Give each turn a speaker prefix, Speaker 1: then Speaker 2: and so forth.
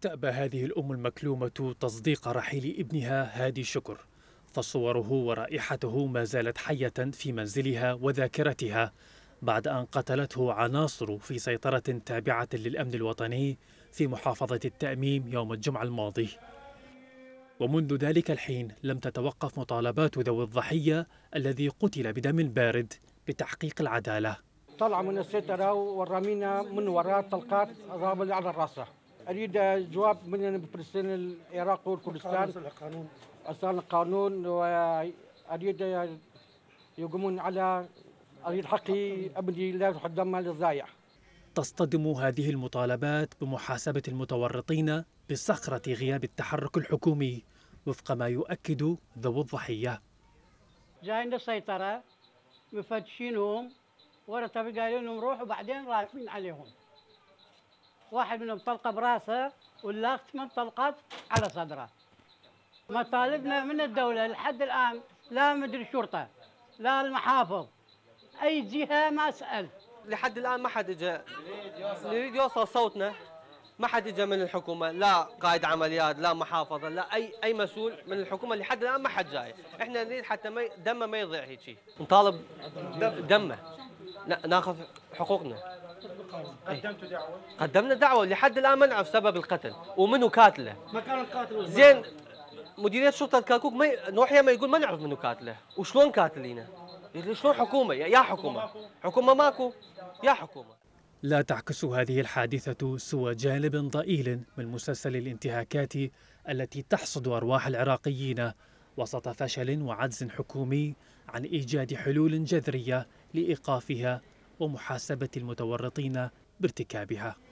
Speaker 1: تأبى هذه الأم المكلومة تصديق رحيل ابنها هادي شكر فصوره ورائحته ما زالت حية في منزلها وذاكرتها بعد أن قتلته عناصر في سيطرة تابعة للأمن الوطني في محافظة التأميم يوم الجمعة الماضي ومنذ ذلك الحين لم تتوقف مطالبات ذوي الضحية الذي قتل بدم بارد بتحقيق العدالة
Speaker 2: طلع من السيطرة ورمينا من وراء طلقات ضرب على الراسة اريد جواب من فلسطين العراق والكردستان القانون القانون واريد يقومون على اريد حقي ابني لا يحد للضايع
Speaker 1: تصطدم هذه المطالبات بمحاسبه المتورطين بصخره غياب التحرك الحكومي وفق ما يؤكد ذوو الضحيه
Speaker 3: جايين السيطره مفتشينهم ورا تبقى لهم روح وبعدين رايحين عليهم واحد منهم طلقه براسه والاخ ثمان طلقات على صدره مطالبنا من الدوله لحد الان لا مدري الشرطه لا المحافظ اي
Speaker 4: جهه ما سال لحد الان ما حد اجى نريد يوصل صوتنا ما حد اجى من الحكومه لا قائد عمليات لا محافظه لا اي اي مسؤول من الحكومه لحد الان ما حد جاي احنا نريد حتى ما دمه ما يضيع هيك شيء نطالب دمه ناخذ حقوقنا إيه. قدمتوا دعوه قدمنا دعوه لحد الان ما نعرف سبب القتل ومنو قاتله مكان القاتل زين مديريه شرطه كاكوك ما نوحية ما يقول ما نعرف منو قاتله وشلون قاتلينه شلون حكومه يا حكومه حكومه ماكو يا حكومه
Speaker 1: لا تعكس هذه الحادثة سوى جانب ضئيل من مسلسل الانتهاكات التي تحصد أرواح العراقيين وسط فشل وعجز حكومي عن إيجاد حلول جذرية لإيقافها ومحاسبة المتورطين بارتكابها